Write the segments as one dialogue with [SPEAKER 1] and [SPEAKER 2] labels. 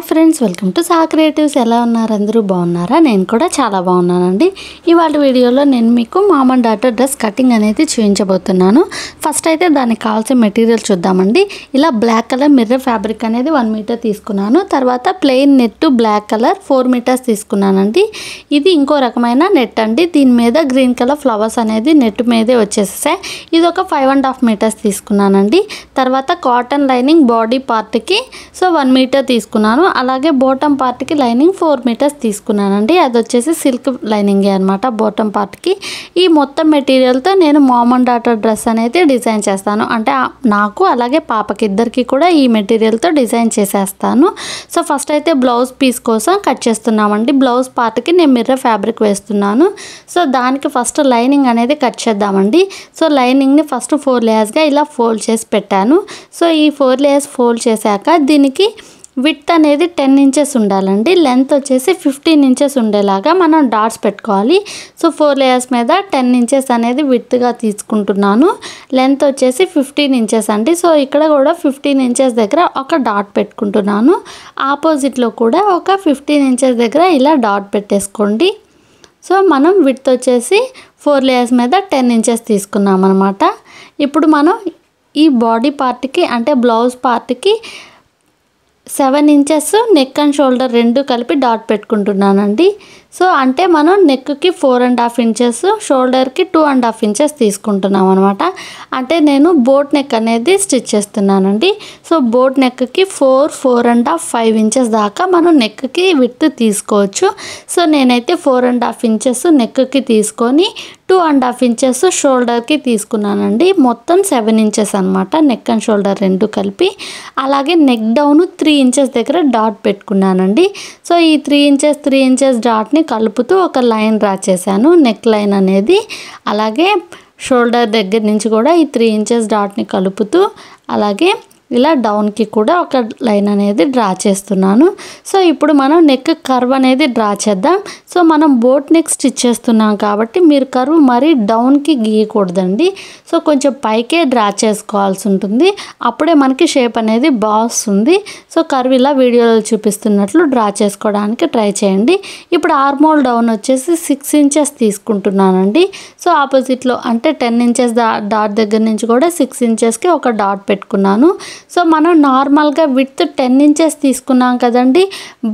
[SPEAKER 1] hi friends welcome to సా creatives ఎలా ఉన్నారు అందరూ బాగున్నారా నేను కూడా చాలా బాగున్నానండి ఇవాళ వీడియోలో నేను మీకు మామ డాటర్ డ్రెస్ కటింగ్ అనేది చూపించబోతున్నాను ఫస్ట్ అయితే దానికి కావాల్సిన మెటీరియల్ చూద్దామండి ఇలా బ్లాక్ కలర్ మిర్రర్ ఫ్యాబ్రిక్ అనేది వన్ మీటర్ తీసుకున్నాను తర్వాత plain net black colour four metres తీసుకున్నానండి ఇది ఇంకో రకమైన నెట్ అండి దీని మీద గ్రీన్ కలర్ ఫ్లవర్స్ అనేది నెట్ మీదే వచ్చేసాయి ఇది ఒక ఫైవ్ అండ్ హాఫ్ మీటర్స్ తీసుకున్నానండి తర్వాత కాటన్ లైనింగ్ బాడీ పార్ట్కి సో వన్ మీటర్ తీసుకున్నాను అలాగే బోటం పార్ట్కి లైనింగ్ ఫోర్ మీటర్స్ తీసుకున్నానండి అది వచ్చేసి సిల్క్ లైనింగే అనమాట బోటం పార్ట్కి ఈ మొత్తం మెటీరియల్తో నేను మామన్ డాటర్ డ్రెస్ అనేది డిజైన్ చేస్తాను అంటే నాకు అలాగే పాపకి ఇద్దరికి కూడా ఈ మెటీరియల్తో డిజైన్ చేసేస్తాను సో ఫస్ట్ అయితే బ్లౌజ్ పీస్ కోసం కట్ చేస్తున్నామండి బ్లౌజ్ పార్ట్కి నేను మిర్రర్ ఫ్యాబ్రిక్ వేస్తున్నాను సో దానికి ఫస్ట్ లైనింగ్ అనేది కట్ చేద్దామండి సో లైనింగ్ని ఫస్ట్ ఫోర్ లేయర్స్గా ఇలా ఫోల్డ్ చేసి పెట్టాను సో ఈ ఫోర్ లేయర్స్ ఫోల్డ్ చేశాక దీనికి విత్ అనేది టెన్ ఇంచెస్ ఉండాలండి లెంత్ వచ్చేసి ఫిఫ్టీన్ ఇంచెస్ ఉండేలాగా మనం డాట్స్ పెట్టుకోవాలి సో ఫోర్ లేయర్స్ మీద టెన్ ఇంచెస్ అనేది విత్గా తీసుకుంటున్నాను లెంత్ వచ్చేసి ఫిఫ్టీన్ ఇంచెస్ అండి సో ఇక్కడ కూడా ఫిఫ్టీన్ ఇంచెస్ దగ్గర ఒక డాట్ పెట్టుకుంటున్నాను ఆపోజిట్లో కూడా ఒక ఫిఫ్టీన్ ఇంచెస్ దగ్గర ఇలా డాట్ పెట్టేసుకోండి సో మనం విత్ వచ్చేసి ఫోర్ లేయర్స్ మీద టెన్ ఇంచెస్ తీసుకున్నాం అనమాట ఇప్పుడు మనం ఈ బాడీ పార్ట్కి అంటే బ్లౌజ్ పార్ట్కి seven inches neck and shoulder రెండు కలిపి డాట్ పెట్టుకుంటున్నానండి సో అంటే మనం నెక్కి ఫోర్ అండ్ హాఫ్ ఇంచెస్ షోల్డర్కి టూ అండ్ హాఫ్ ఇంచెస్ తీసుకుంటున్నాం అనమాట అంటే నేను బోట్ నెక్ అనేది స్టిచ్ చేస్తున్నానండి సో బోట్ నెక్కి four four and half five inches దాకా మనం నెక్కి విత్ తీసుకోవచ్చు సో నేనైతే ఫోర్ అండ్ హాఫ్ ఇంచెస్ నెక్కి తీసుకొని టూ అండ్ హాఫ్ ఇంచెస్ షోల్డర్కి తీసుకున్నానండి మొత్తం సెవెన్ ఇంచెస్ అనమాట నెక్ అండ్ షోల్డర్ రెండు కలిపి అలాగే నెక్ డౌన్ త్రీ ఇంచెస్ దగ్గర డాట్ పెట్టుకున్నానండి సో ఈ త్రీ ఇంచెస్ త్రీ ఇంచెస్ డాట్ని అన్నిటినీ కలుపుతూ ఒక లైన్ డ్రా చేశాను నెక్ లైన్ అనేది అలాగే షోల్డర్ దగ్గర నుంచి కూడా ఈ త్రీ ఇంచెస్ డాట్ని కలుపుతూ అలాగే ఇలా డౌన్కి కూడా ఒక లైన్ అనేది డ్రా చేస్తున్నాను సో ఇప్పుడు మనం నెక్ కర్వ్ అనేది డ్రా చేద్దాం సో మనం బోట్ నెక్ స్టిచ్ చేస్తున్నాం కాబట్టి మీరు కర్వ్ మరీ డౌన్కి గీయకూడదండి సో కొంచెం పైకే డ్రా చేసుకోవాల్సి ఉంటుంది అప్పుడే మనకి షేప్ అనేది బాగుంది సో కర్వ్ ఇలా వీడియోలో చూపిస్తున్నట్లు డ్రా చేసుకోవడానికి ట్రై చేయండి ఇప్పుడు ఆర్మోల్ డౌన్ వచ్చేసి సిక్స్ ఇంచెస్ తీసుకుంటున్నానండి సో ఆపోజిట్లో అంటే టెన్ ఇంచెస్ డాట్ దగ్గర నుంచి కూడా సిక్స్ ఇంచెస్కి ఒక డాట్ పెట్టుకున్నాను సో మనం నార్మల్గా విత్ టెన్ ఇంచెస్ తీసుకున్నాం కదండి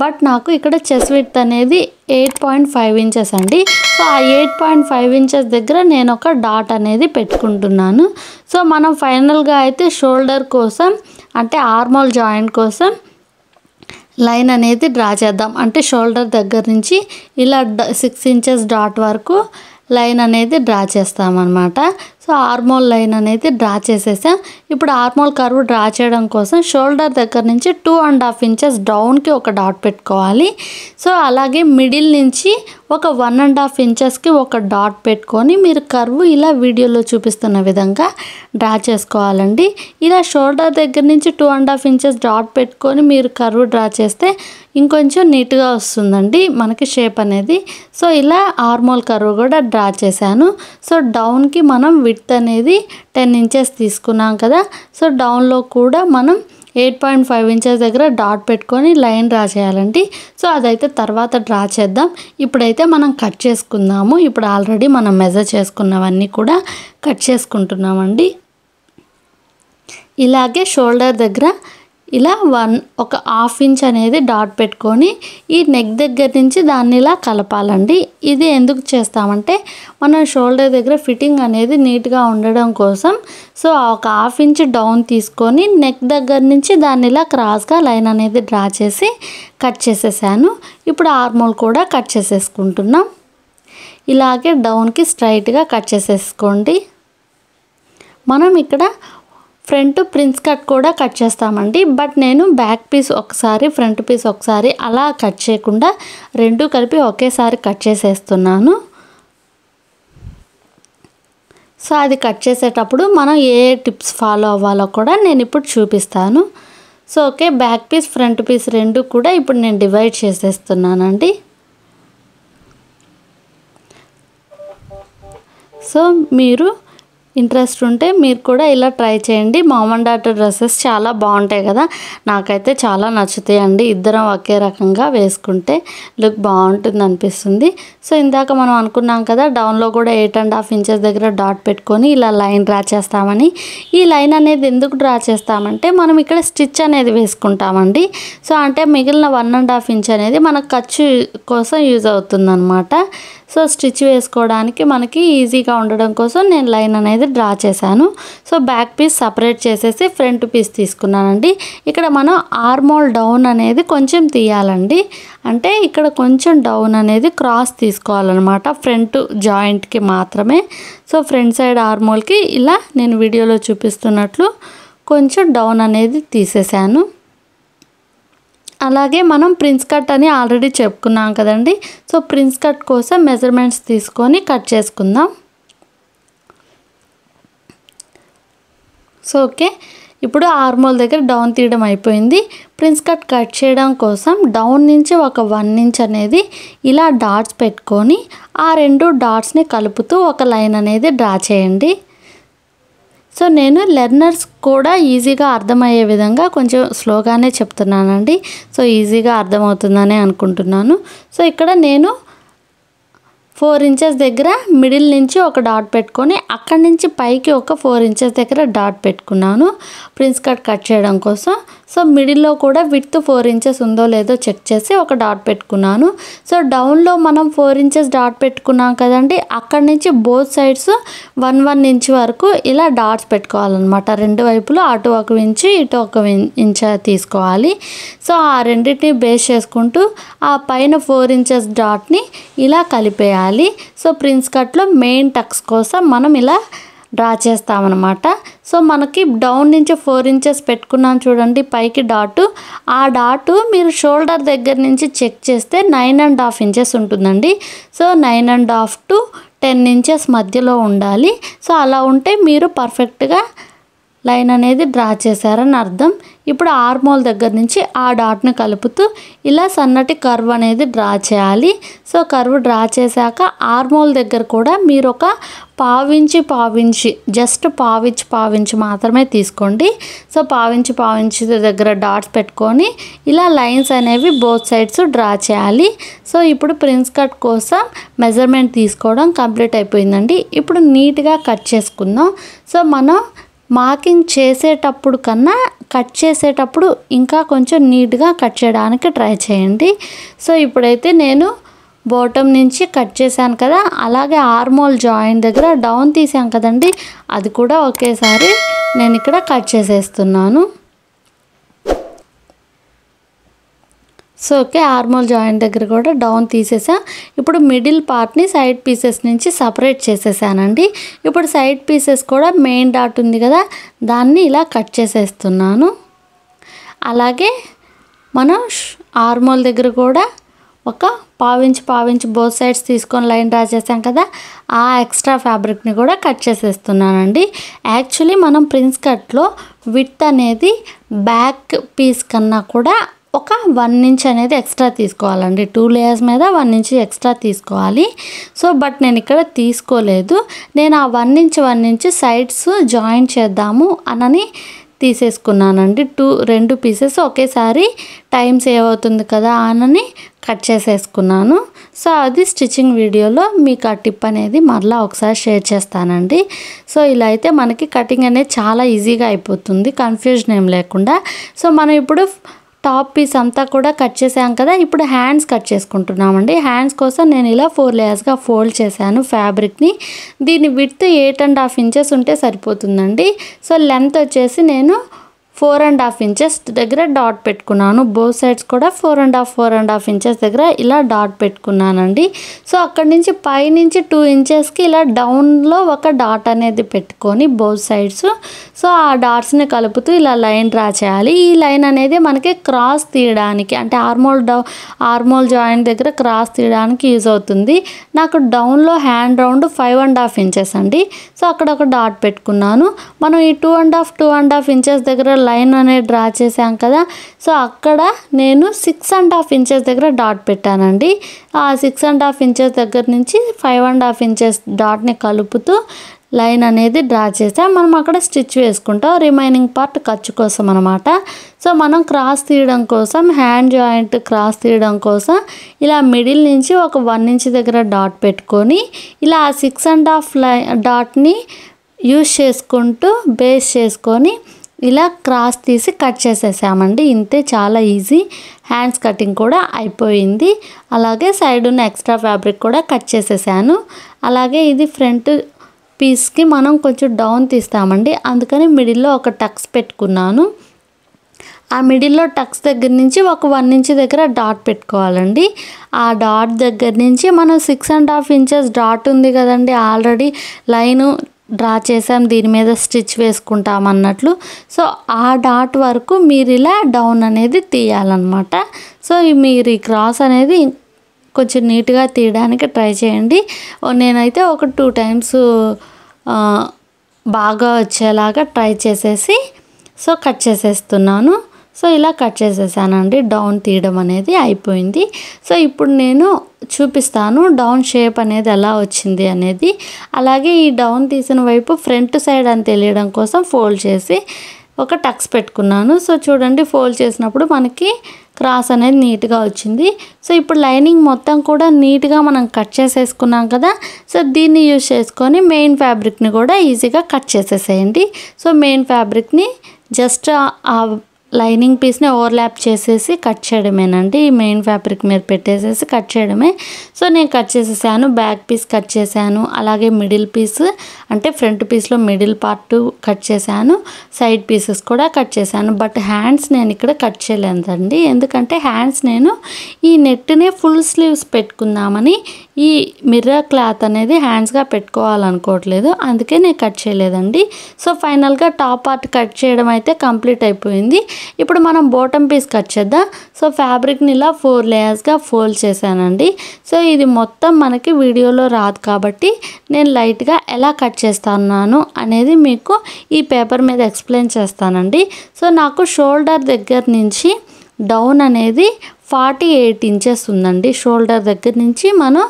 [SPEAKER 1] బట్ నాకు ఇక్కడ చెస్ విత్ అనేది ఎయిట్ పాయింట్ ఫైవ్ ఇంచెస్ అండి సో ఆ ఎయిట్ పాయింట్ ఫైవ్ ఇంచెస్ దగ్గర నేను ఒక డాట్ అనేది పెట్టుకుంటున్నాను సో మనం ఫైనల్గా అయితే షోల్డర్ కోసం అంటే ఆర్మోల్ జాయింట్ కోసం లైన్ అనేది డ్రా చేద్దాం అంటే షోల్డర్ దగ్గర నుంచి ఇలా సిక్స్ ఇంచెస్ డాట్ వరకు లైన్ అనేది డ్రా చేస్తామన్నమాట సో ఆర్మోల్ లైన్ అనేది డ్రా చేసేసాం ఇప్పుడు ఆర్మోల్ కర్వ్ డ్రా చేయడం కోసం షోల్డర్ దగ్గర నుంచి టూ అండ్ హాఫ్ ఇంచెస్ డౌన్కి ఒక డాట్ పెట్టుకోవాలి సో అలాగే మిడిల్ నుంచి ఒక వన్ అండ్ హాఫ్ ఇంచెస్కి ఒక డాట్ పెట్టుకొని మీరు కర్వ్ ఇలా వీడియోలో చూపిస్తున్న విధంగా డ్రా చేసుకోవాలండి ఇలా షోల్డర్ దగ్గర నుంచి two and half inches dot పెట్టుకొని మీరు కర్వ్ డ్రా చేస్తే ఇంకొంచెం నీట్గా వస్తుందండి మనకి షేప్ అనేది సో ఇలా ఆర్మోల్ కర్వ్ కూడా డ్రా చేశాను సో డౌన్కి మనం విత్ అనేది టెన్ ఇంచెస్ తీసుకున్నాం కదా సో డౌన్లో కూడా మనం ఎయిట్ పాయింట్ ఫైవ్ ఇంచెస్ దగ్గర డాట్ పెట్టుకొని లైన్ డ్రా చేయాలండి సో అదైతే తర్వాత డ్రా చేద్దాం ఇప్పుడైతే మనం కట్ చేసుకుందాము ఇప్పుడు ఆల్రెడీ మనం మెజర్ చేసుకున్నవన్నీ కూడా కట్ చేసుకుంటున్నామండి ఇలాగే షోల్డర్ దగ్గర ఇలా వన్ ఒక హాఫ్ ఇంచ్ అనేది డాట్ పెట్టుకొని ఈ నెక్ దగ్గర నుంచి దాన్ని ఇలా కలపాలండి ఇది ఎందుకు చేస్తామంటే మనం షోల్డర్ దగ్గర ఫిట్టింగ్ అనేది నీట్గా ఉండడం కోసం సో ఒక హాఫ్ ఇంచ్ డౌన్ తీసుకొని నెక్ దగ్గర నుంచి దాన్ని ఇలా క్రాస్గా లైన్ అనేది డ్రా చేసి కట్ చేసేసాను ఇప్పుడు ఆర్మోల్ కూడా కట్ చేసేసుకుంటున్నాం ఇలాగే డౌన్కి స్ట్రైట్గా కట్ చేసేసుకోండి మనం ఇక్కడ ఫ్రంట్ ప్రిన్స్ కట్ కూడా కట్ చేస్తామండి బట్ నేను బ్యాక్ పీస్ ఒకసారి ఫ్రంట్ పీస్ ఒకసారి అలా కట్ చేయకుండా రెండు కలిపి ఒకేసారి కట్ చేసేస్తున్నాను సో అది కట్ చేసేటప్పుడు మనం ఏ టిప్స్ ఫాలో అవ్వాలో కూడా నేను ఇప్పుడు చూపిస్తాను so okay back piece front piece రెండు కూడా ఇప్పుడు నేను డివైడ్ చేసేస్తున్నానండి సో మీరు ఇంట్రెస్ట్ ఉంటే మీరు కూడా ఇలా ట్రై చేయండి మామ్ అండ్ డాటర్ డ్రెస్సెస్ చాలా బాగుంటాయి కదా నాకైతే చాలా నచ్చుతాయి అండి ఇద్దరం ఒకే రకంగా వేసుకుంటే లుక్ బాగుంటుంది అనిపిస్తుంది సో ఇందాక మనం అనుకున్నాం కదా డౌన్లో కూడా ఎయిట్ అండ్ హాఫ్ ఇంచెస్ దగ్గర డాట్ పెట్టుకొని ఇలా లైన్ డ్రా చేస్తామని ఈ లైన్ అనేది ఎందుకు డ్రా చేస్తామంటే మనం ఇక్కడ స్టిచ్ అనేది వేసుకుంటామండి సో అంటే మిగిలిన వన్ అండ్ హాఫ్ ఇంచ్ అనేది మన ఖర్చు కోసం యూజ్ అవుతుంది సో స్టిచ్ వేసుకోవడానికి మనకి ఈజీగా ఉండడం కోసం నేను లైన్ అనేది అనేది డ్రా చేశాను సో బ్యాక్ పీస్ సపరేట్ చేసేసి ఫ్రంట్ పీస్ తీసుకున్నానండి ఇక్కడ మనం ఆర్మోల్ డౌన్ అనేది కొంచెం తీయాలండి అంటే ఇక్కడ కొంచెం డౌన్ అనేది క్రాస్ తీసుకోవాలన్నమాట ఫ్రంట్ జాయింట్కి మాత్రమే సో ఫ్రంట్ సైడ్ ఆర్మోల్కి ఇలా నేను వీడియోలో చూపిస్తున్నట్లు కొంచెం డౌన్ అనేది తీసేసాను అలాగే మనం ప్రిన్స్ కట్ అని ఆల్రెడీ చెప్పుకున్నాం కదండి సో ప్రిన్స్ కట్ కోసం మెజర్మెంట్స్ తీసుకొని కట్ చేసుకుందాం సో ఓకే ఇప్పుడు ఆర్మోల్ దగ్గర డౌన్ తీయడం అయిపోయింది ప్రిన్స్ కట్ కట్ చేయడం కోసం డౌన్ నుంచి ఒక వన్ ఇంచ్ అనేది ఇలా డాట్స్ పెట్టుకొని ఆ రెండు డాట్స్ని కలుపుతూ ఒక లైన్ అనేది డ్రా చేయండి సో నేను లెర్నర్స్ కూడా ఈజీగా అర్థమయ్యే విధంగా కొంచెం స్లోగానే చెప్తున్నానండి సో ఈజీగా అర్థమవుతుందని అనుకుంటున్నాను సో ఇక్కడ నేను ఫోర్ ఇంచెస్ దగ్గర మిడిల్ నుంచి ఒక డాట్ పెట్టుకొని అక్కడి నుంచి పైకి ఒక ఫోర్ ఇంచెస్ దగ్గర డాట్ పెట్టుకున్నాను ప్రిన్స్ కట్ కట్ చేయడం కోసం సో మిడిల్లో కూడా విత్ ఫోర్ ఇంచెస్ ఉందో లేదో చెక్ చేసి ఒక డాట్ పెట్టుకున్నాను సో డౌన్లో మనం ఫోర్ ఇంచెస్ డాట్ పెట్టుకున్నాం కదండి అక్కడి నుంచి both sides one one inch వరకు ఇలా డాట్స్ పెట్టుకోవాలన్నమాట రెండు వైపులు అటు ఒక ఇంచు ఇటు ఒక ఇంచ్ తీసుకోవాలి సో ఆ రెండింటిని బేస్ చేసుకుంటూ ఆ పైన ఫోర్ ఇంచెస్ డాట్ని ఇలా కలిపేయాలి సో ప్రిన్స్ కట్లో మెయిన్ టక్స్ కోసం మనం ఇలా డ్రా చేస్తామన్నమాట సో మనకి డౌన్ నుంచి ఫోర్ ఇంచెస్ పెట్టుకున్నాను చూడండి పైకి డాటు ఆ డాటు మీరు షోల్డర్ దగ్గర నుంచి చెక్ చేస్తే నైన్ అండ్ హాఫ్ ఇంచెస్ ఉంటుందండి so nine and half to ten inches మధ్యలో ఉండాలి సో అలా ఉంటే మీరు పర్ఫెక్ట్గా లైన్ అనేది డ్రా చేశారని అర్థం ఇప్పుడు ఆర్మోల్ దగ్గర నుంచి ఆ డాట్ను కలుపుతూ ఇలా సన్నటి కర్వ్ అనేది డ్రా చేయాలి సో కర్వ్ డ్రా చేశాక ఆర్మోల్ దగ్గర కూడా మీరు ఒక పావించి పావించి జస్ట్ పావించి పావించి మాత్రమే తీసుకోండి సో పావించి పావించి దగ్గర డాట్స్ పెట్టుకొని ఇలా లైన్స్ అనేవి బోత్ సైడ్స్ డ్రా చేయాలి సో ఇప్పుడు ప్రిన్స్ కట్ కోసం మెజర్మెంట్ తీసుకోవడం కంప్లీట్ అయిపోయిందండి ఇప్పుడు నీట్గా కట్ చేసుకుందాం సో మనం మార్కింగ్ చేసేటప్పుడు కన్నా కట్ చేసేటప్పుడు ఇంకా కొంచెం నీట్గా కట్ చేయడానికి ట్రై చేయండి సో ఇప్పుడైతే నేను బాటమ్ నుంచి కట్ చేశాను కదా అలాగే ఆర్మోల్ జాయింట్ దగ్గర డౌన్ తీసాం కదండి అది కూడా ఒకేసారి నేను ఇక్కడ కట్ చేసేస్తున్నాను సో ఓకే ఆర్మోల్ జాయింట్ దగ్గర కూడా డౌన్ తీసేసా ఇప్పుడు మిడిల్ పార్ట్ని సైడ్ పీసెస్ నుంచి సపరేట్ చేసేసానండి ఇప్పుడు సైడ్ పీసెస్ కూడా మెయిన్ డాట్ ఉంది కదా దాన్ని ఇలా కట్ చేసేస్తున్నాను అలాగే మనం ఆర్మోల్ దగ్గర కూడా ఒక పావించి పావించి బోత్ సైడ్స్ తీసుకొని లైన్ డ్రా చేసాం కదా ఆ ఎక్స్ట్రా ఫ్యాబ్రిక్ని కూడా కట్ చేసేస్తున్నానండి యాక్చువల్లీ మనం ప్రిన్స్ కట్లో విత్ అనేది బ్యాక్ పీస్ కన్నా కూడా ఒక వన్ ఇంచ్ అనేది ఎక్స్ట్రా తీసుకోవాలండి టూ లేయర్స్ మీద వన్ ఇంచ్ ఎక్స్ట్రా తీసుకోవాలి సో బట్ నేను ఇక్కడ తీసుకోలేదు నేను ఆ one inch one inch sides join చేద్దాము అనని తీసేసుకున్నానండి టూ రెండు పీసెస్ ఒకేసారి టైం సేవ్ అవుతుంది కదా అనని కట్ చేసేసుకున్నాను సో అది స్టిచ్చింగ్ వీడియోలో మీకు ఆ టిప్ అనేది మరలా ఒకసారి షేర్ చేస్తానండి సో ఇలా అయితే మనకి కటింగ్ అనేది చాలా ఈజీగా అయిపోతుంది కన్ఫ్యూజన్ ఏం లేకుండా సో మనం ఇప్పుడు టాప్ పీస్ అంతా కూడా కట్ చేసాం కదా ఇప్పుడు హ్యాండ్స్ కట్ చేసుకుంటున్నామండి హ్యాండ్స్ కోసం నేను ఇలా ఫోర్ లేయర్స్గా ఫోల్డ్ చేశాను ఫ్యాబ్రిక్ని దీని width eight and half inches ఉంటే సరిపోతుందండి సో లెంత్ వచ్చేసి నేను ఫోర్ అండ్ హాఫ్ ఇంచెస్ దగ్గర డాట్ పెట్టుకున్నాను బో సైడ్స్ కూడా four and half four and half inches దగ్గర ఇలా డాట్ పెట్టుకున్నానండి సో అక్కడి నుంచి పైనుంచి టూ ఇంచెస్కి ఇలా డౌన్లో ఒక డాట్ అనేది పెట్టుకొని బౌత్ సైడ్స్ సో ఆ డాట్స్ని కలుపుతూ ఇలా లైన్ డ్రా చేయాలి ఈ లైన్ అనేది మనకి క్రాస్ తీయడానికి అంటే ఆర్మోల్ డౌ ఆర్మోల్ జాయింట్ దగ్గర క్రాస్ తీయడానికి యూజ్ అవుతుంది నాకు డౌన్లో hand round five and half inches అండి సో అక్కడ ఒక డాట్ పెట్టుకున్నాను మనం ఈ two and half two and half inches దగ్గర లైన్ అనేది డ్రా చేశాం కదా సో అక్కడ నేను సిక్స్ అండ్ హాఫ్ ఇంచెస్ దగ్గర డాట్ పెట్టానండి ఆ సిక్స్ అండ్ హాఫ్ ఇంచెస్ దగ్గర నుంచి ఫైవ్ అండ్ హాఫ్ ఇంచెస్ డాట్ని కలుపుతూ లైన్ అనేది డ్రా చేసాం మనం అక్కడ స్టిచ్ వేసుకుంటాం రిమైనింగ్ పార్ట్ ఖర్చు కోసం అనమాట సో మనం క్రాస్ తీయడం కోసం హ్యాండ్ జాయింట్ క్రాస్ తీయడం కోసం ఇలా మిడిల్ నుంచి ఒక వన్ ఇంచ్ దగ్గర డాట్ పెట్టుకొని ఇలా సిక్స్ అండ్ హాఫ్ లై డాట్ని యూస్ చేసుకుంటూ బేస్ చేసుకొని ఇలా క్రాస్ తీసి కట్ చేసేసామండి ఇంతే చాలా ఈజీ హ్యాండ్స్ కటింగ్ కూడా అయిపోయింది అలాగే సైడ్ ఉన్న ఎక్స్ట్రా ఫ్యాబ్రిక్ కూడా కట్ చేసేసాను అలాగే ఇది ఫ్రంట్ పీస్కి మనం కొంచెం డౌన్ తీస్తామండి అందుకని మిడిల్లో ఒక టక్స్ పెట్టుకున్నాను ఆ మిడిల్లో టక్స్ దగ్గర నుంచి ఒక వన్ ఇంచ్ దగ్గర డాట్ పెట్టుకోవాలండి ఆ డాట్ దగ్గర నుంచి మనం six and half inches dot ఉంది కదండి ఆల్రెడీ లైను డ్రా చేసాం దీని మీద స్టిచ్ వేసుకుంటాం అన్నట్లు సో ఆ డాట్ వరకు మీరు ఇలా డౌన్ అనేది తీయాలన్నమాట సో మీరు ఈ క్రాస్ అనేది కొంచెం నీట్గా తీయడానికి ట్రై చేయండి నేనైతే ఒక టూ టైమ్స్ బాగా వచ్చేలాగా ట్రై చేసేసి సో కట్ చేసేస్తున్నాను సో ఇలా కట్ చేసేసానండి డౌన్ తీయడం అనేది అయిపోయింది సో ఇప్పుడు నేను చూపిస్తాను డౌన్ షేప్ అనేది ఎలా వచ్చింది అనేది అలాగే ఈ డౌన్ తీసిన వైపు ఫ్రంట్ సైడ్ అని తెలియడం కోసం ఫోల్డ్ చేసి ఒక టక్స్ పెట్టుకున్నాను సో చూడండి ఫోల్డ్ చేసినప్పుడు మనకి క్రాస్ అనేది నీట్గా వచ్చింది సో ఇప్పుడు లైనింగ్ మొత్తం కూడా నీట్గా మనం కట్ చేసేసుకున్నాం కదా సో దీన్ని యూజ్ చేసుకొని మెయిన్ ఫ్యాబ్రిక్ని కూడా ఈజీగా కట్ చేసేసేయండి సో మెయిన్ ఫ్యాబ్రిక్ని జస్ట్ లైనింగ్ పీస్ని ఓవర్లాప్ చేసేసి కట్ చేయడమేనండి ఈ మెయిన్ ఫ్యాబ్రిక్ మీద పెట్టేసేసి కట్ చేయడమే సో నేను కట్ చేసేసాను బ్యాక్ పీస్ కట్ చేశాను అలాగే మిడిల్ పీస్ అంటే ఫ్రంట్ పీస్లో మిడిల్ పార్ట్ కట్ చేశాను సైడ్ పీసెస్ కూడా కట్ చేశాను బట్ హ్యాండ్స్ నేను ఇక్కడ కట్ చేయలేదండి ఎందుకంటే హ్యాండ్స్ నేను ఈ నెట్నే ఫుల్ స్లీవ్స్ పెట్టుకుందామని ఈ మిర్రర్ క్లాత్ అనేది హ్యాండ్స్గా పెట్టుకోవాలనుకోవట్లేదు అందుకే నేను కట్ చేయలేదండి సో ఫైనల్గా టాప్ పార్ట్ కట్ చేయడం అయితే కంప్లీట్ అయిపోయింది ఇప్పుడు మనం బోటమ్ పీస్ కట్ చేద్దాం సో ఫ్యాబ్రిక్ని ఇలా ఫోర్ లేయర్స్గా ఫోల్డ్ చేశానండి సో ఇది మొత్తం మనకి వీడియోలో రాదు కాబట్టి నేను లైట్గా ఎలా కట్ చేస్తాను అనేది మీకు ఈ పేపర్ మీద ఎక్స్ప్లెయిన్ చేస్తానండి సో నాకు షోల్డర్ దగ్గర నుంచి డౌన్ అనేది ఫార్టీ ఎయిట్ ఇంచెస్ ఉందండి షోల్డర్ దగ్గర నుంచి మనం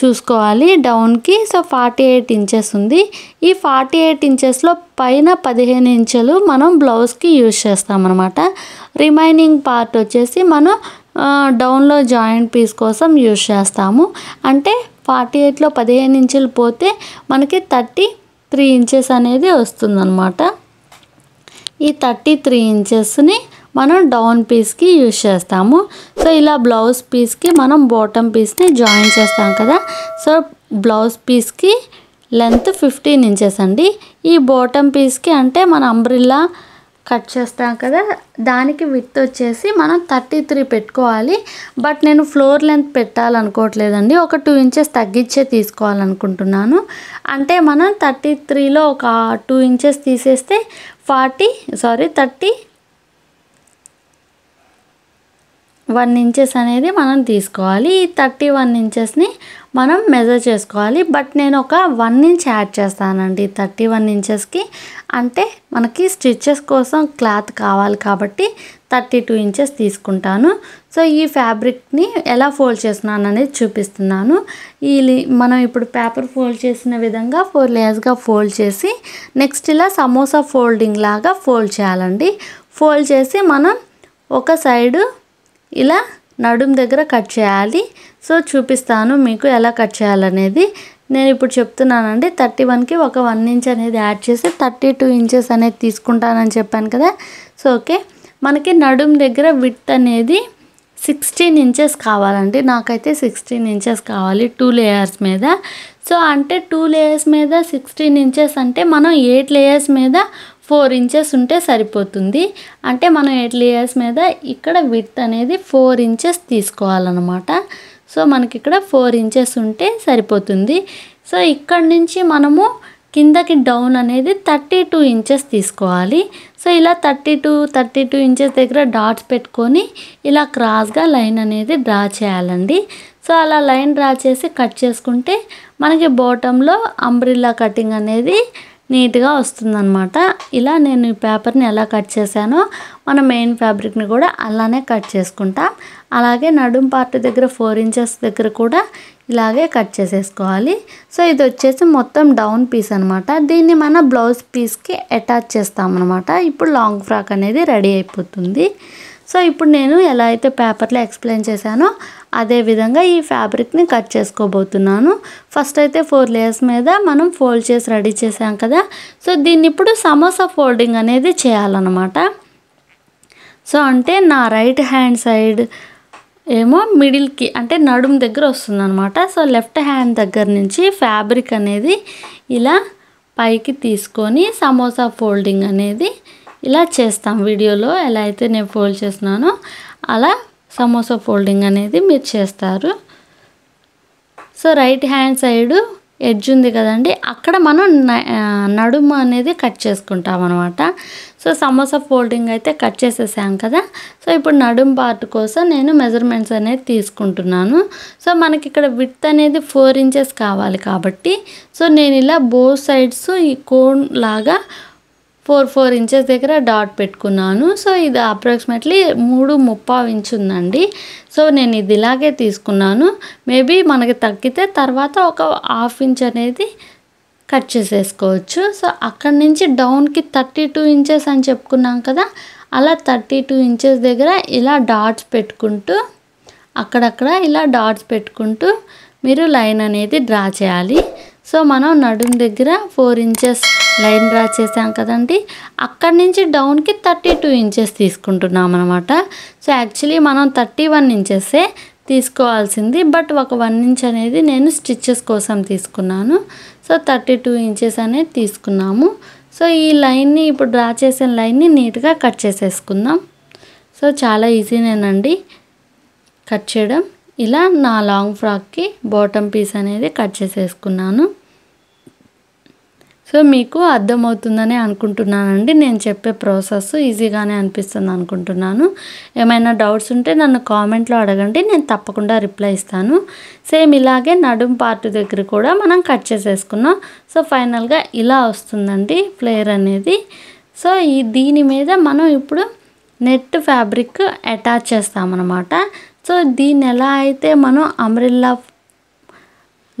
[SPEAKER 1] చూసుకోవాలి డౌన్కి సో ఫార్టీ ఎయిట్ ఇంచెస్ ఉంది ఈ ఫార్టీ ఎయిట్ ఇంచెస్లో పైన పదిహేను ఇంచెలు మనం బ్లౌజ్కి యూజ్ చేస్తామన్నమాట రిమైనింగ్ పార్ట్ వచ్చేసి మనం డౌన్లో జాయింట్ పీస్ కోసం యూజ్ చేస్తాము అంటే ఫార్టీ ఎయిట్లో పదిహేను ఇంచులు పోతే మనకి థర్టీ త్రీ ఇంచెస్ అనేది వస్తుందన్నమాట ఈ థర్టీ త్రీ ఇంచెస్ని మనం డౌన్ పీస్కి యూజ్ చేస్తాము సో ఇలా బ్లౌజ్ పీస్కి మనం బాటమ్ పీస్ని జాయిన్ చేస్తాం కదా సో బ్లౌజ్ పీస్కి లెంత్ ఫిఫ్టీన్ ఇంచెస్ అండి ఈ బాటమ్ పీస్కి అంటే మన అంబ్రిల్లా కట్ చేస్తాం కదా దానికి విత్ వచ్చేసి మనం థర్టీ త్రీ పెట్టుకోవాలి బట్ నేను ఫ్లోర్ లెంత్ పెట్టాలనుకోవట్లేదండి ఒక టూ ఇంచెస్ తగ్గించే తీసుకోవాలనుకుంటున్నాను అంటే మనం థర్టీ త్రీలో ఒక టూ ఇంచెస్ తీసేస్తే forty sorry thirty one inches అనేది మనం తీసుకోవాలి ఈ థర్టీ వన్ ఇంచెస్ని మనం మెజర్ చేసుకోవాలి బట్ నేను ఒక వన్ ఇంచ్ యాడ్ చేస్తానండి థర్టీ వన్ ఇంచెస్కి అంటే మనకి స్టిచ్చెస్ కోసం క్లాత్ కావాలి కాబట్టి థర్టీ టూ ఇంచెస్ తీసుకుంటాను సో ఈ ఫ్యాబ్రిక్ని ఎలా ఫోల్డ్ చేస్తున్నాను అనేది చూపిస్తున్నాను ఈ మనం ఇప్పుడు పేపర్ ఫోల్డ్ చేసిన విధంగా ఫోర్ లేయర్స్గా ఫోల్డ్ చేసి నెక్స్ట్ ఇలా సమోసా ఫోల్డింగ్ లాగా ఫోల్డ్ చేయాలండి ఫోల్డ్ చేసి మనం ఒక సైడు ఇలా నడుము దగ్గర కట్ చేయాలి సో చూపిస్తాను మీకు ఎలా కట్ చేయాలనేది నేను ఇప్పుడు చెప్తున్నానండి థర్టీ వన్కి ఒక వన్ ఇంచ్ అనేది యాడ్ చేసి థర్టీ టూ ఇంచెస్ అనేది తీసుకుంటానని చెప్పాను కదా సో ఓకే మనకి నడుము దగ్గర విత్ అనేది సిక్స్టీన్ ఇంచెస్ కావాలండి నాకైతే సిక్స్టీన్ ఇంచెస్ కావాలి టూ లేయర్స్ మీద సో అంటే టూ లేయర్స్ మీద సిక్స్టీన్ ఇంచెస్ అంటే మనం ఎయిట్ లేయర్స్ మీద ఫోర్ ఇంచెస్ ఉంటే సరిపోతుంది అంటే మనం ఎయిట్ లేయర్స్ మీద ఇక్కడ విత్ అనేది ఫోర్ ఇంచెస్ తీసుకోవాలన్నమాట సో మనకి ఇక్కడ ఫోర్ ఇంచెస్ ఉంటే సరిపోతుంది సో ఇక్కడ నుంచి మనము కిందకి డౌన్ అనేది థర్టీ టూ ఇంచెస్ తీసుకోవాలి సో ఇలా thirty two thirty two inches దగ్గర డాట్స్ పెట్టుకొని ఇలా క్రాస్గా లైన్ అనేది డ్రా చేయాలండి సో అలా లైన్ డ్రా చేసి కట్ చేసుకుంటే మనకి బాటంలో అంబ్రిల్లా కటింగ్ అనేది నీట్గా వస్తుందన్నమాట ఇలా నేను ఈ పేపర్ని ఎలా కట్ చేశానో మన మెయిన్ ఫ్యాబ్రిక్ని కూడా అలానే కట్ చేసుకుంటాం అలాగే నడుం పార్ట్ దగ్గర ఫోర్ ఇంచెస్ దగ్గర కూడా ఇలాగే కట్ చేసేసుకోవాలి సో ఇది వచ్చేసి మొత్తం డౌన్ పీస్ అనమాట దీన్ని మన బ్లౌజ్ పీస్కి అటాచ్ చేస్తామన్నమాట ఇప్పుడు లాంగ్ ఫ్రాక్ అనేది రెడీ అయిపోతుంది సో ఇప్పుడు నేను ఎలా అయితే పేపర్లో ఎక్స్ప్లెయిన్ చేశానో అదే విధంగా ఈ ఫ్యాబ్రిక్ని కట్ చేసుకోబోతున్నాను ఫస్ట్ అయితే ఫోర్ లేయర్స్ మీద మనం ఫోల్డ్ చేసి రెడీ చేసాం కదా సో దీన్ని ఇప్పుడు సమోసా ఫోల్డింగ్ అనేది చేయాలన్నమాట సో అంటే నా రైట్ హ్యాండ్ సైడ్ ఏమో మిడిల్కి అంటే నడుము దగ్గర వస్తుందన్నమాట సో లెఫ్ట్ హ్యాండ్ దగ్గర నుంచి ఫ్యాబ్రిక్ అనేది ఇలా పైకి తీసుకొని సమోసా ఫోల్డింగ్ అనేది ఇలా చేస్తాం వీడియోలో ఎలా అయితే నేను ఫోల్డ్ చేస్తున్నానో అలా సమోసా ఫోల్డింగ్ అనేది మీరు చేస్తారు so right hand side edge ఉంది కదండి అక్కడ మనం నడుము అనేది కట్ చేసుకుంటాం అనమాట సో సమోసా ఫోల్డింగ్ అయితే కట్ చేసేసాం కదా సో ఇప్పుడు నడుము పార్ట్ కోసం నేను మెజర్మెంట్స్ అనేది తీసుకుంటున్నాను సో మనకి ఇక్కడ విత్ అనేది ఫోర్ ఇంచెస్ కావాలి కాబట్టి సో నేను ఇలా బో సైడ్స్ ఈ కోన్ లాగా ఫోర్ ఫోర్ ఇంచెస్ దగ్గర డాట్ పెట్టుకున్నాను సో ఇది అప్రాక్సిమేట్లీ మూడు ముప్పా ఇంచు ఉందండి సో నేను ఇది ఇలాగే తీసుకున్నాను మేబీ మనకి తగ్గితే తర్వాత ఒక హాఫ్ ఇంచ్ అనేది కట్ చేసేసుకోవచ్చు సో అక్కడి నుంచి డౌన్కి థర్టీ టూ ఇంచెస్ అని చెప్పుకున్నాం కదా అలా థర్టీ టూ ఇంచెస్ దగ్గర ఇలా డాట్స్ పెట్టుకుంటూ అక్కడక్కడ ఇలా డాట్స్ పెట్టుకుంటూ మీరు లైన్ అనేది డ్రా చేయాలి సో మనం నడుం దగ్గర ఫోర్ ఇంచెస్ లైన్ డ్రా చేసాం కదండి అక్కడి నుంచి డౌన్కి థర్టీ టూ ఇంచెస్ తీసుకుంటున్నాం అనమాట సో యాక్చువల్లీ మనం థర్టీ వన్ ఇంచెసే తీసుకోవాల్సింది బట్ ఒక వన్ ఇంచ్ అనేది నేను స్టిచ్చెస్ కోసం తీసుకున్నాను సో థర్టీ టూ ఇంచెస్ అనేది తీసుకున్నాము సో ఈ లైన్ని ఇప్పుడు డ్రా చేసిన లైన్ని నీట్గా కట్ చేసేసుకుందాం సో చాలా ఈజీనేనండి కట్ చేయడం ఇలా నా లాంగ్ ఫ్రాక్కి బాటమ్ పీస్ అనేది కట్ చేసేసుకున్నాను సో మీకు అర్థమవుతుందని అనుకుంటున్నానండి నేను చెప్పే ప్రాసెస్ ఈజీగానే అనిపిస్తుంది అనుకుంటున్నాను ఏమైనా డౌట్స్ ఉంటే నన్ను కామెంట్లో అడగండి నేను తప్పకుండా రిప్లై ఇస్తాను సేమ్ ఇలాగే నడుం పార్ట్ దగ్గర కూడా మనం కట్ చేసేసుకున్నాం సో ఫైనల్గా ఇలా వస్తుందండి ఫ్లేయర్ అనేది సో ఈ దీని మీద మనం ఇప్పుడు నెట్ ఫ్యాబ్రిక్ అటాచ్ చేస్తామన్నమాట సో దీన్ని ఎలా అయితే మనం అమరిల్లా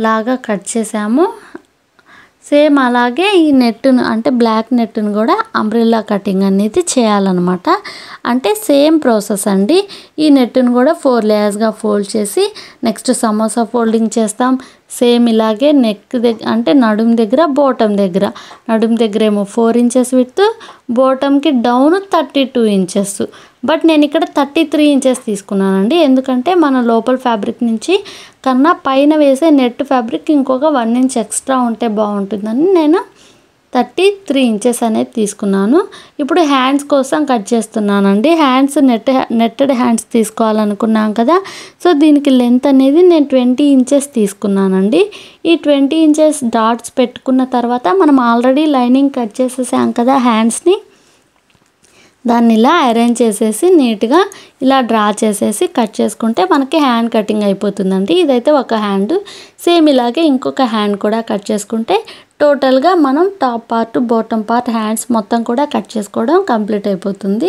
[SPEAKER 1] లాగా కట్ చేసామో సేమ్ అలాగే ఈ నెట్టును అంటే బ్లాక్ నెట్టును కూడా అంబ్రిల్లా కటింగ్ అనేది చేయాలన్నమాట అంటే సేమ్ ప్రాసెస్ అండి ఈ నెట్ను కూడా ఫోర్ లేయర్స్గా ఫోల్డ్ చేసి నెక్స్ట్ సమోసా ఫోల్డింగ్ చేస్తాం సేమ్ ఇలాగే నెక్ దగ్గర అంటే నడుము దగ్గర బోటం దగ్గర నడుము దగ్గర ఏమో ఫోర్ ఇంచెస్ విత్ బోటంకి down thirty two inches but నేను ఇక్కడ థర్టీ త్రీ ఇంచెస్ తీసుకున్నానండి ఎందుకంటే మన లోపల ఫ్యాబ్రిక్ నుంచి కన్నా పైన వేసే నెట్ ఫ్యాబ్రిక్ ఇంకొక వన్ ఇంచ్ ఎక్స్ట్రా ఉంటే బాగుంటుందని నేను థర్టీ త్రీ ఇంచెస్ అనేది తీసుకున్నాను ఇప్పుడు హ్యాండ్స్ కోసం కట్ చేస్తున్నానండి హ్యాండ్స్ నెట్ నెట్టెడ్ హ్యాండ్స్ తీసుకోవాలనుకున్నాం కదా సో దీనికి లెంత్ అనేది నేను ట్వంటీ ఇంచెస్ తీసుకున్నానండి ఈ ట్వంటీ ఇంచెస్ డాట్స్ పెట్టుకున్న తర్వాత మనం ఆల్రెడీ లైనింగ్ కట్ చేసేసాం కదా హ్యాండ్స్ని దాన్ని ఇలా అరేంజ్ చేసేసి నీట్గా ఇలా డ్రా చేసేసి కట్ చేసుకుంటే మనకి హ్యాండ్ కటింగ్ అయిపోతుందండి ఇదైతే ఒక హ్యాండ్ సేమ్ ఇలాగే ఇంకొక హ్యాండ్ కూడా కట్ చేసుకుంటే టోటల్గా మనం top part bottom part hands మొత్తం కూడా కట్ చేసుకోవడం కంప్లీట్ అయిపోతుంది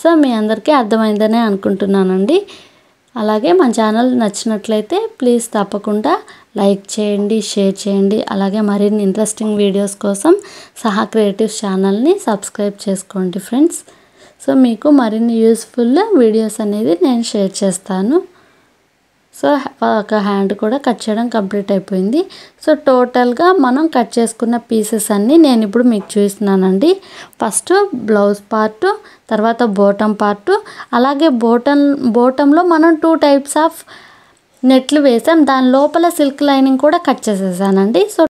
[SPEAKER 1] సో మీ అందరికీ అర్థమైందనే అనుకుంటున్నానండి అలాగే మన ఛానల్ నచ్చినట్లయితే ప్లీజ్ తప్పకుండా లైక్ చేయండి షేర్ చేయండి అలాగే మరిన్ని ఇంట్రెస్టింగ్ వీడియోస్ కోసం సహా క్రియేటివ్ ఛానల్ని సబ్స్క్రైబ్ చేసుకోండి ఫ్రెండ్స్ సో మీకు మరిన్ని యూస్ఫుల్ వీడియోస్ అనేది నేను షేర్ చేస్తాను సో ఒక హ్యాండ్ కూడా కట్ చేయడం కంప్లీట్ అయిపోయింది సో టోటల్గా మనం కట్ చేసుకున్న పీసెస్ అన్నీ నేను ఇప్పుడు మీకు చూస్తున్నానండి ఫస్ట్ బ్లౌజ్ పార్ట్ తర్వాత బోటం పార్ట్ అలాగే బోటం బోటంలో మనం టూ టైప్స్ ఆఫ్ నెట్లు వేసాం దాని లోపల సిల్క్ లైనింగ్ కూడా కట్ చేసేసానండి సో